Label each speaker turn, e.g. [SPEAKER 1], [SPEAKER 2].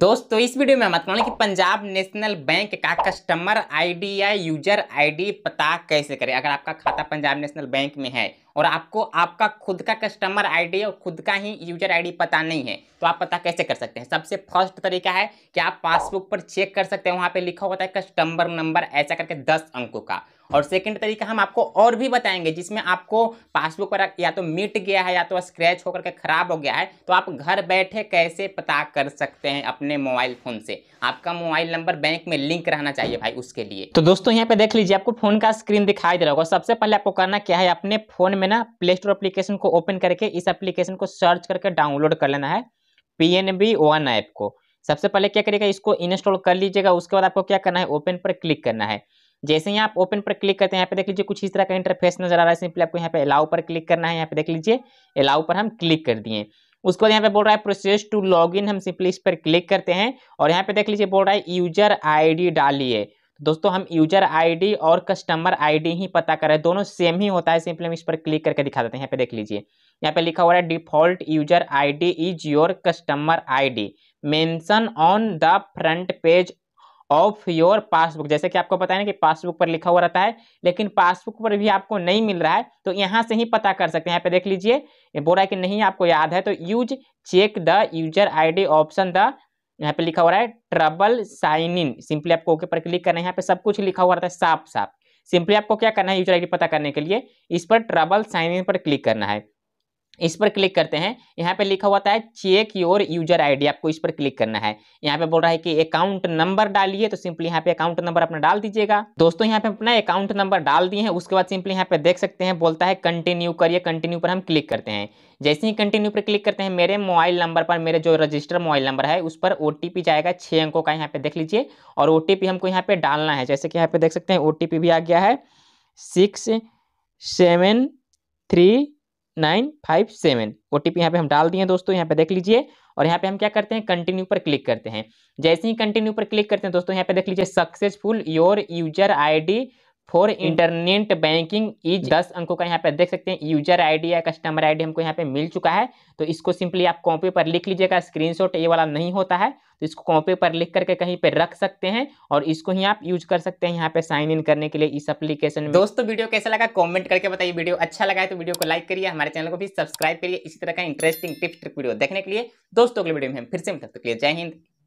[SPEAKER 1] दोस्तों इस वीडियो में हम बताने कि पंजाब नेशनल बैंक का कस्टमर आईडी या यूजर आईडी पता कैसे करें अगर आपका खाता पंजाब नेशनल बैंक में है और आपको आपका खुद का कस्टमर आईडी और खुद का ही यूजर आईडी पता नहीं है तो आप पता कैसे कर सकते हैं सबसे फर्स्ट तरीका है कि आप पासबुक पर चेक कर सकते हैं वहाँ पर लिखा होता है कस्टमर नंबर ऐसा करके दस अंकों का और सेकेंड तरीका हम आपको और भी बताएंगे जिसमें आपको पासबुक पर या तो मिट गया है या तो स्क्रैच होकर के खराब हो गया है तो आप घर बैठे कैसे पता कर सकते हैं अपने मोबाइल फोन से आपका मोबाइल नंबर बैंक में लिंक रहना चाहिए भाई उसके लिए तो दोस्तों यहाँ पे देख लीजिए आपको फोन का स्क्रीन दिखाई दे रहा होगा सबसे पहले आपको करना क्या है अपने फोन में ना प्ले स्टोर अप्लीकेशन को ओपन करके इस एप्लीकेशन को सर्च करके डाउनलोड कर लेना है P N B one app को सबसे पहले क्या करिएगा इसको इंस्टॉल कर लीजिएगा उसके बाद आपको क्या करना है ओपन पर क्लिक करना है जैसे ही आप ओपन पर क्लिक करते हैं यहाँ पे देख लीजिए कुछ इस तरह का इंटरफेस नजर आ रहा है सिंपली आपको यहाँ पे अलाउ पर क्लिक करना है यहाँ पे देख लीजिए अलाउ पर हम क्लिक कर दिए उसके बाद यहाँ पे बोल रहा है प्रोसेस टू लॉगिन हम सिंपली इस पर क्लिक करते हैं और यहाँ पे देख लीजिए बोल रहा है यूजर डी डालिए दोस्तों हम यूजर आईडी और कस्टमर आईडी ही पता कर रहे हैं दोनों सेम ही होता है सिंपली हम इस पर क्लिक करके दिखा देते हैं यहाँ पे देख लीजिए यहाँ पे लिखा हुआ है default user ID is your customer ID mention on the front page of your passbook जैसे कि आपको पता है ना कि पासबुक पर लिखा हुआ रहता है लेकिन पासबुक पर भी आपको नहीं मिल रहा है तो यहाँ से ही पता कर सकते हैं यहाँ पे देख लीजिए बोल रहा है कि नहीं आपको याद है तो use check the user ID option the यहाँ पे लिखा हुआ है ट्रबल साइन इन सिंपली आपको ओके पर क्लिक करना है यहाँ पे सब कुछ लिखा हुआ रहता है साफ साफ सिंपली आपको क्या करना है यूजर डी पता करने के लिए इस पर ट्रबल साइन इन पर क्लिक करना है इस पर क्लिक करते हैं यहाँ पे लिखा हुआ है चेक योर यूजर आईडी आपको इस पर क्लिक करना है यहाँ पे बोल रहा है कि अकाउंट नंबर डालिए तो सिंपली यहाँ पे अकाउंट नंबर अपना डाल दीजिएगा दोस्तों यहाँ पे अपना अकाउंट नंबर डाल दिए हैं उसके बाद सिंपली यहाँ पे देख सकते हैं बोलता है कंटिन्यू करिए कंटिन्यू पर हम क्लिक करते हैं जैसे ही कंटिन्यू पर क्लिक करते हैं मेरे मोबाइल नंबर पर मेरे जो रजिस्टर मोबाइल नंबर है उस पर ओ जाएगा छः अंकों का यहाँ पे देख लीजिए और ओ हमको यहाँ पे डालना है जैसे कि यहाँ पे देख सकते हैं ओ भी आ गया है six seven three nine five seven O T P यहाँ पे हम डाल दिए दोस्तों यहाँ पे देख लीजिए और यहाँ पे हम क्या करते हैं कंटिन्यू पर क्लिक करते हैं जैसे ही कंटिन्यू पर क्लिक करते हैं दोस्तों यहाँ पे देख लीजिए successful your user ID for internet banking is दस अंकों का यहाँ पे देख सकते हैं यूजर आईडी या कस्टमर आईडी हमको यहाँ पे मिल चुका है तो इसको सिंपली आप कॉपी पर लिख लीजिएगा स्क्रीनशॉट ये वाला नहीं होता है तो इसको कॉपी पर लिख करके कहीं पे रख सकते हैं और इसको ही आप यूज कर सकते हैं यहाँ पे साइन इन करने के लिए इस अप्लीकेशन में दोस्तों वीडियो कैसा लगा कॉमेंट करके बताइए वीडियो अच्छा लगा है तो वीडियो को लाइक करिए हमारे चैनल को भी सब्सक्राइब करिए इसी तरह का इंटरेस्टिंग टिप्स ट्रिक वीडियो देखने के लिए दोस्तों अगले वीडियो में फिर से मिलते जय हिंद